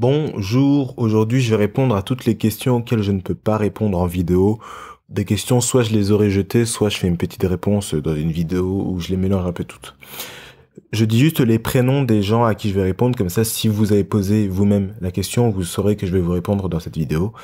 Bonjour, aujourd'hui je vais répondre à toutes les questions auxquelles je ne peux pas répondre en vidéo. Des questions, soit je les aurais jetées, soit je fais une petite réponse dans une vidéo où je les mélange un peu toutes. Je dis juste les prénoms des gens à qui je vais répondre, comme ça si vous avez posé vous-même la question, vous saurez que je vais vous répondre dans cette vidéo.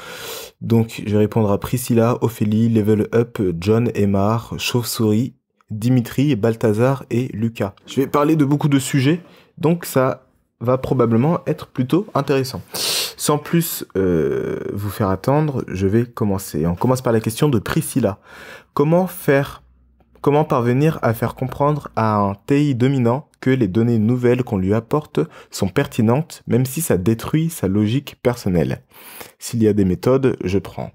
Donc je vais répondre à Priscilla, Ophélie, Level Up, John, Emar, Chauve-souris, Dimitri, Balthazar et Lucas. Je vais parler de beaucoup de sujets, donc ça va probablement être plutôt intéressant. Sans plus euh, vous faire attendre, je vais commencer. On commence par la question de Priscilla. Comment faire Comment parvenir à faire comprendre à un TI dominant que les données nouvelles qu'on lui apporte sont pertinentes, même si ça détruit sa logique personnelle S'il y a des méthodes, je prends.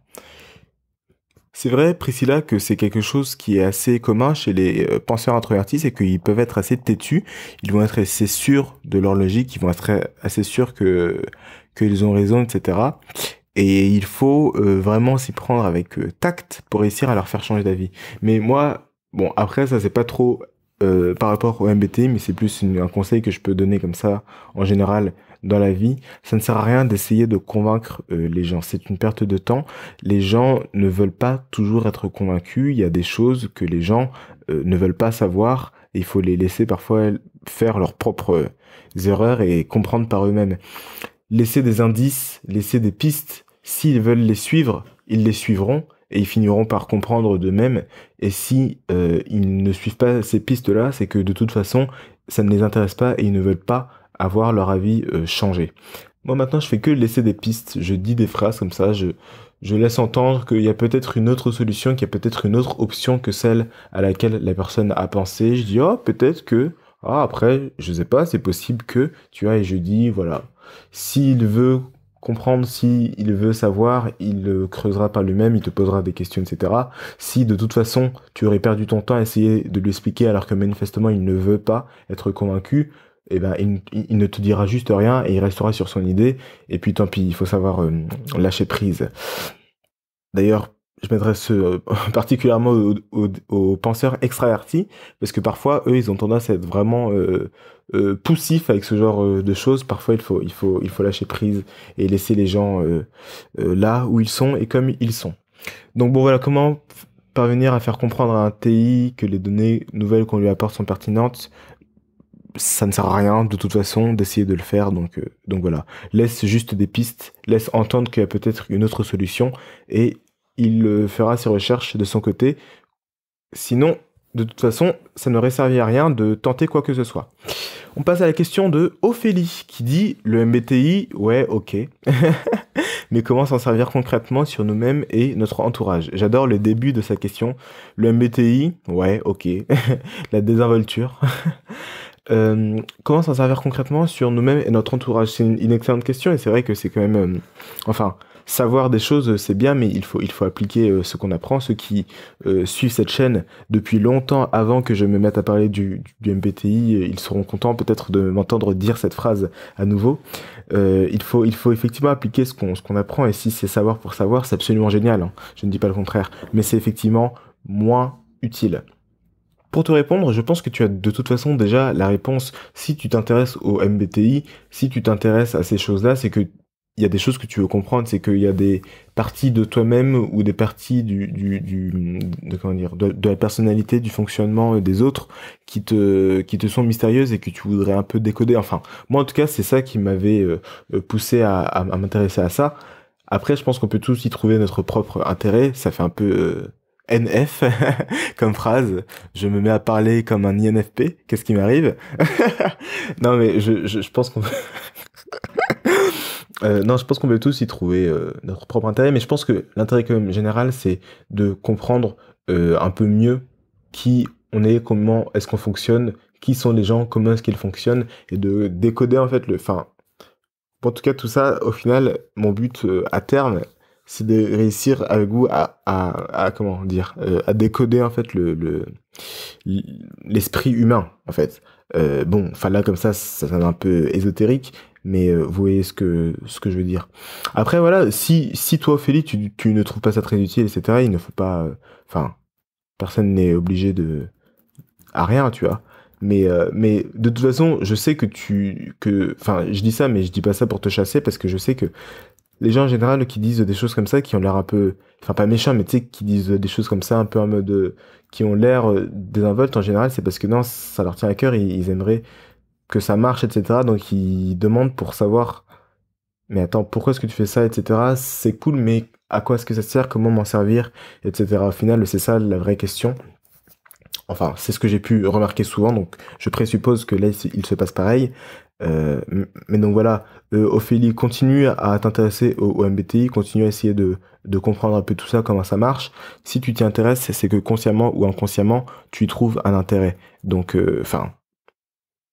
C'est vrai, Priscilla, que c'est quelque chose qui est assez commun chez les euh, penseurs introvertis, c'est qu'ils peuvent être assez têtus, ils vont être assez sûrs de leur logique, ils vont être assez sûrs que qu'ils ont raison, etc. Et il faut euh, vraiment s'y prendre avec euh, tact pour réussir à leur faire changer d'avis. Mais moi, bon, après ça c'est pas trop euh, par rapport au MBT, mais c'est plus un conseil que je peux donner comme ça en général dans la vie. Ça ne sert à rien d'essayer de convaincre euh, les gens. C'est une perte de temps. Les gens ne veulent pas toujours être convaincus. Il y a des choses que les gens euh, ne veulent pas savoir. il faut les laisser parfois faire leurs propres erreurs et comprendre par eux-mêmes. Laisser des indices, laisser des pistes. S'ils veulent les suivre, ils les suivront et ils finiront par comprendre d'eux-mêmes. Et si euh, ils ne suivent pas ces pistes-là, c'est que de toute façon, ça ne les intéresse pas et ils ne veulent pas avoir leur avis euh, changé. Moi maintenant, je fais que laisser des pistes, je dis des phrases comme ça, je, laisse entendre qu'il y a peut-être une autre solution, qu'il y a peut-être une autre option que celle à laquelle la personne a pensé. Je dis, oh, peut-être que, ah, après, je sais pas, c'est possible que, tu vois, et je dis, voilà, s'il veut comprendre si il veut savoir, il le creusera par lui-même, il te posera des questions, etc. Si de toute façon tu aurais perdu ton temps à essayer de lui expliquer alors que manifestement il ne veut pas être convaincu, eh ben il, ne te dira juste rien et il restera sur son idée. Et puis tant pis, il faut savoir euh, lâcher prise. D'ailleurs, je m'adresse euh, particulièrement aux, penseurs extravertis, parce que parfois, eux, ils ont tendance à être vraiment euh, euh poussifs avec ce genre euh, de choses. Parfois, il faut, il, faut, il faut lâcher prise et laisser les gens là où ils sont et comme ils sont. Donc bon, voilà, comment parvenir à faire comprendre à un TI que les données nouvelles qu'on lui apporte sont pertinentes ça ne sert à rien de toute façon d'essayer de le faire. Donc, donc voilà, laisse juste des pistes, laisse entendre qu'il y a peut-être une autre solution et il fera ses recherches de son côté. Sinon, de toute façon, ça n'aurait servi à rien de tenter quoi que ce soit. On passe à la question de Ophélie qui dit le MBTI, ouais, ok, mais comment s'en servir concrètement sur nous-mêmes et notre entourage J'adore le début de sa question. Le MBTI, ouais, ok, la désinvolture. Euh, comment s'en servir concrètement sur nous-mêmes et notre entourage C'est une, excellente question et c'est vrai que c'est quand même, euh, enfin, savoir des choses, euh, c'est bien, mais il faut, il faut appliquer euh, ce qu'on apprend. Ceux qui euh, suivent cette chaîne depuis longtemps avant que je me mette à parler du, du MBTI, euh, ils seront contents peut-être de m'entendre dire cette phrase à nouveau. il, faut, il faut effectivement appliquer ce qu'on apprend, et si c'est savoir pour savoir, c'est absolument génial, hein. je ne dis pas le contraire, mais c'est effectivement moins utile. Pour te répondre, je pense que tu as de toute façon déjà la réponse si tu t'intéresses au MBTI, si tu t'intéresses à ces choses-là, c'est que il y a des choses que tu veux comprendre, c'est qu'il y a des parties de toi-même ou des parties du, du, du de, comment dire, de, la personnalité, du fonctionnement euh, des autres qui te, qui te sont mystérieuses et que tu voudrais un peu décoder. Enfin, moi en tout cas, c'est ça qui m'avait euh, euh, poussé à, à, m'intéresser à ça. Après, je pense qu'on peut tous y trouver notre propre intérêt. Ça fait un peu NF comme phrase. Je me mets à parler comme un INFP. Qu'est-ce qui m'arrive Non, mais je, je, je pense qu'on... Euh, non, je pense qu'on veut tous y trouver euh, notre propre intérêt, mais je pense que l'intérêt quand même général, c'est de comprendre euh, un peu mieux qui on est, comment est-ce qu'on fonctionne, qui sont les gens, comment est-ce qu'ils fonctionnent, et de décoder en fait le. Enfin, en tout cas, tout ça, au final, mon but à terme, c'est de réussir avec vous à, à comment dire, à décoder en fait le l'esprit humain en fait. bon, enfin là comme ça, ça un peu ésotérique, mais euh, vous voyez ce que ce que je veux dire. Après voilà, si si toi Ophélie tu, ne trouves pas ça très utile etc. Il ne faut pas, euh, enfin personne n'est obligé de à rien tu vois. Mais euh, mais de toute façon je sais que tu que enfin je dis ça mais je dis pas ça pour te chasser parce que je sais que les gens en général qui disent des choses comme ça qui ont l'air un peu enfin pas méchants mais tu sais qui disent des choses comme ça un peu en mode qui ont l'air désinvolte en général c'est parce que non ça leur tient à cœur ils aimeraient que ça marche, etc. Donc il demande pour savoir, mais attends, pourquoi est-ce que tu fais ça, etc. C'est cool, mais à quoi est-ce que ça sert, comment m'en servir, etc. Au final, c'est ça la vraie question. Enfin, c'est ce que j'ai pu remarquer souvent, donc je présuppose que là, il se passe pareil. Euh, mais donc voilà, euh, Ophélie, continue à t'intéresser au, MBTI, continue à essayer de, comprendre un peu tout ça, comment ça marche. Si tu t'y intéresses, c'est que consciemment ou inconsciemment, tu y trouves un intérêt. Donc, euh, enfin,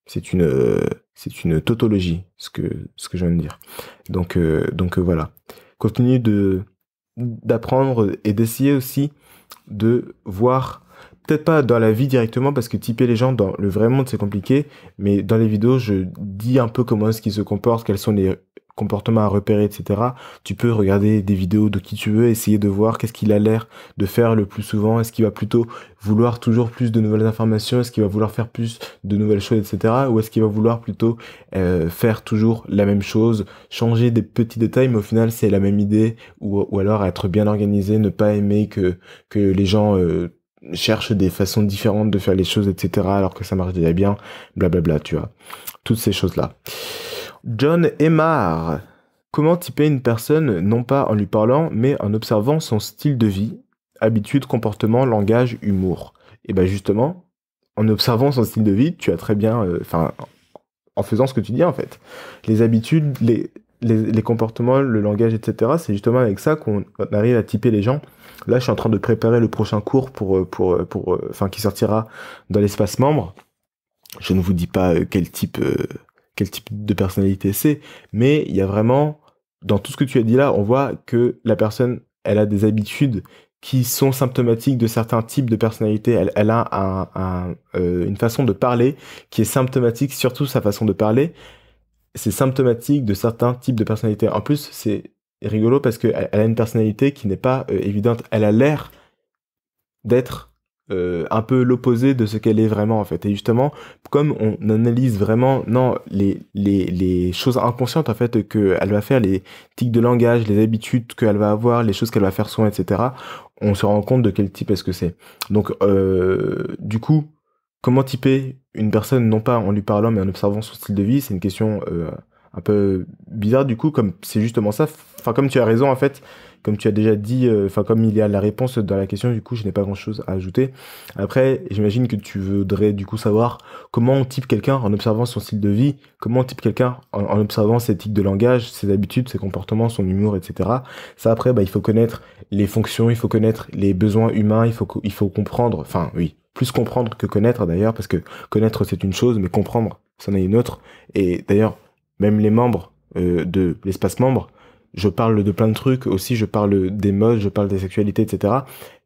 c'est une, euh, c'est une tautologie, ce que, ce que je viens de dire. Donc, euh, donc euh, voilà. Continue de, d'apprendre et d'essayer aussi de voir, peut-être pas dans la vie directement, parce que typer les gens dans le vrai monde, c'est compliqué, mais dans les vidéos, je dis un peu comment est-ce qu'ils se comportent, quels sont les comportement à repérer, etc. Tu peux regarder des vidéos de qui tu veux, essayer de voir qu'est-ce qu'il a l'air de faire le plus souvent, est-ce qu'il va plutôt vouloir toujours plus de nouvelles informations, est-ce qu'il va vouloir faire plus de nouvelles choses, etc. Ou est-ce qu'il va vouloir plutôt euh, faire toujours la même chose, changer des petits détails, mais au final c'est la même idée, ou, ou, alors être bien organisé, ne pas aimer que, que les gens... Euh, cherchent des façons différentes de faire les choses, etc., alors que ça marche déjà bien, blablabla, tu vois. Toutes ces choses-là. John Aymar. Comment typer une personne non pas en lui parlant, mais en observant son style de vie, habitudes, comportement, langage, humour Et eh bien justement, en observant son style de vie, tu as très bien... Euh, enfin, en faisant ce que tu dis en fait. Les habitudes, les, les, les, comportements, le langage, etc. C'est justement avec ça qu'on arrive à typer les gens. Là, je suis en train de préparer le prochain cours pour, euh, pour, euh, pour, enfin, qui sortira dans l'espace membre. Je ne vous dis pas quel type, quel type de personnalité c'est, mais il y a vraiment, dans tout ce que tu as dit là, on voit que la personne, elle a des habitudes qui sont symptomatiques de certains types de personnalités. Elle, a euh, une façon de parler qui est symptomatique, surtout sa façon de parler. C'est symptomatique de certains types de personnalités. En plus, c'est rigolo parce qu'elle a une personnalité qui n'est pas euh, évidente. Elle a l'air d'être euh, un peu l'opposé de ce qu'elle est vraiment en fait. Et justement, comme on analyse vraiment non les, les, les choses inconscientes en fait qu'elle va faire, les tics de langage, les habitudes qu'elle va avoir, les choses qu'elle va faire soin, etc. On se rend compte de quel type est-ce que c'est. Donc euh, du coup, comment typer une personne non pas en lui parlant mais en observant son style de vie, c'est une question euh, un peu bizarre du coup, comme c'est justement ça, Enfin, comme tu as raison, en fait, comme tu as déjà dit, euh, enfin, comme il y a la réponse dans la question, du coup, je n'ai pas grand chose à ajouter. Après, j'imagine que tu voudrais, du coup, savoir comment on type quelqu'un en observant son style de vie, comment on type quelqu'un en, observant ses tics de langage, ses habitudes, ses comportements, son humour, etc. Ça, après, bah, il faut connaître les fonctions, il faut connaître les besoins humains, il faut, il faut comprendre, enfin, oui, plus comprendre que connaître d'ailleurs, parce que connaître c'est une chose, mais comprendre, c'en est une autre. Et d'ailleurs, même les membres euh, de l'espace membre, je parle de plein de trucs aussi, je parle des modes, je parle des sexualités, etc.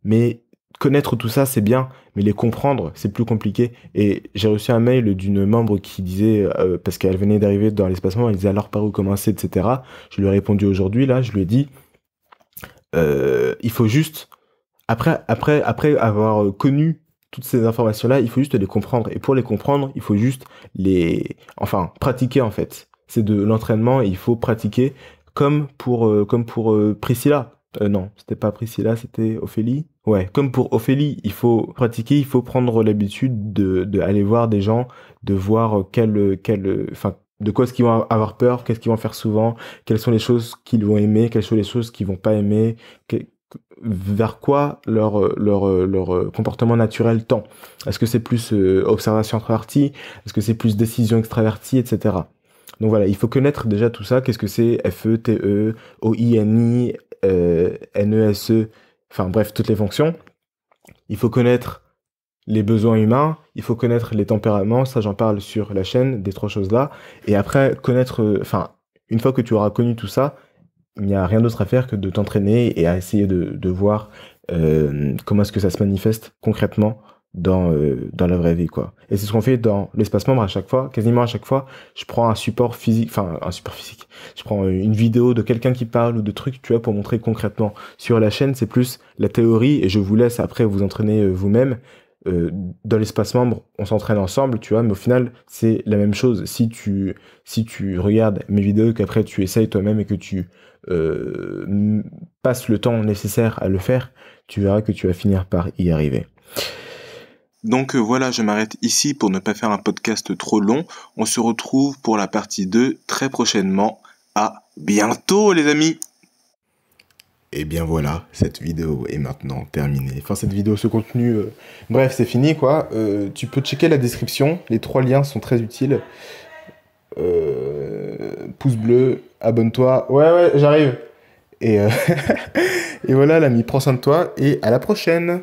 Mais connaître tout ça, c'est bien, mais les comprendre, c'est plus compliqué. Et j'ai reçu un mail d'une membre qui disait, euh, parce qu'elle venait d'arriver dans l'espacement, elle disait alors par où commencer, etc. Je lui ai répondu aujourd'hui, là, je lui ai dit, euh, il faut juste, après, après, après avoir connu toutes ces informations-là, il faut juste les comprendre. Et pour les comprendre, il faut juste les, enfin, pratiquer en fait. C'est de l'entraînement, il faut pratiquer comme pour, euh, comme pour euh, Priscilla. Euh, non, c'était pas Priscilla, c'était Ophélie. Ouais, comme pour Ophélie, il faut pratiquer, il faut prendre l'habitude de, voir des gens, de voir quel, quel, enfin, de quoi est-ce qu'ils vont avoir peur, qu'est-ce qu'ils vont faire souvent, quelles sont les choses qu'ils vont aimer, quelles sont les choses qu'ils vont pas aimer, vers quoi leur, leur, leur comportement naturel tend. Est-ce que c'est plus observation introvertie Est-ce que c'est plus décision extravertie, etc. Donc voilà, il faut connaître déjà tout ça. Qu'est-ce que c'est e e, O-I-N-I, N-E-S-E, euh, e, enfin bref, toutes les fonctions. Il faut connaître les besoins humains, il faut connaître les tempéraments, ça j'en parle sur la chaîne, des trois choses-là. Et après, connaître, euh, enfin, une fois que tu auras connu tout ça, il n'y a rien d'autre à faire que de t'entraîner et à essayer de, voir euh, comment est-ce que ça se manifeste concrètement dans, euh, dans la vraie vie, quoi. Et c'est ce qu'on fait dans l'espace membre à chaque fois, quasiment à chaque fois, je prends un support physique, enfin, un support physique. Je prends euh, une vidéo de quelqu'un qui parle ou de trucs, tu vois, pour montrer concrètement. Sur la chaîne, c'est plus la théorie et je vous laisse après vous entraîner euh, vous-même. Euh, dans l'espace membre, on s'entraîne ensemble, tu vois, mais au final, c'est la même chose. Si tu, si tu regardes mes vidéos, qu'après tu essayes toi-même et que tu euh, passes le temps nécessaire à le faire, tu verras que tu vas finir par y arriver. Donc euh, voilà, je m'arrête ici pour ne pas faire un podcast trop long. On se retrouve pour la partie 2 très prochainement. À bientôt les amis et bien voilà, cette vidéo est maintenant terminée. Enfin, cette vidéo, ce contenu, euh, bref, c'est fini quoi. Euh, tu peux checker la description, les trois liens sont très utiles. pouce bleu, abonne-toi. Ouais, ouais, j'arrive. Et, et voilà, l'ami, prends soin de toi et à la prochaine.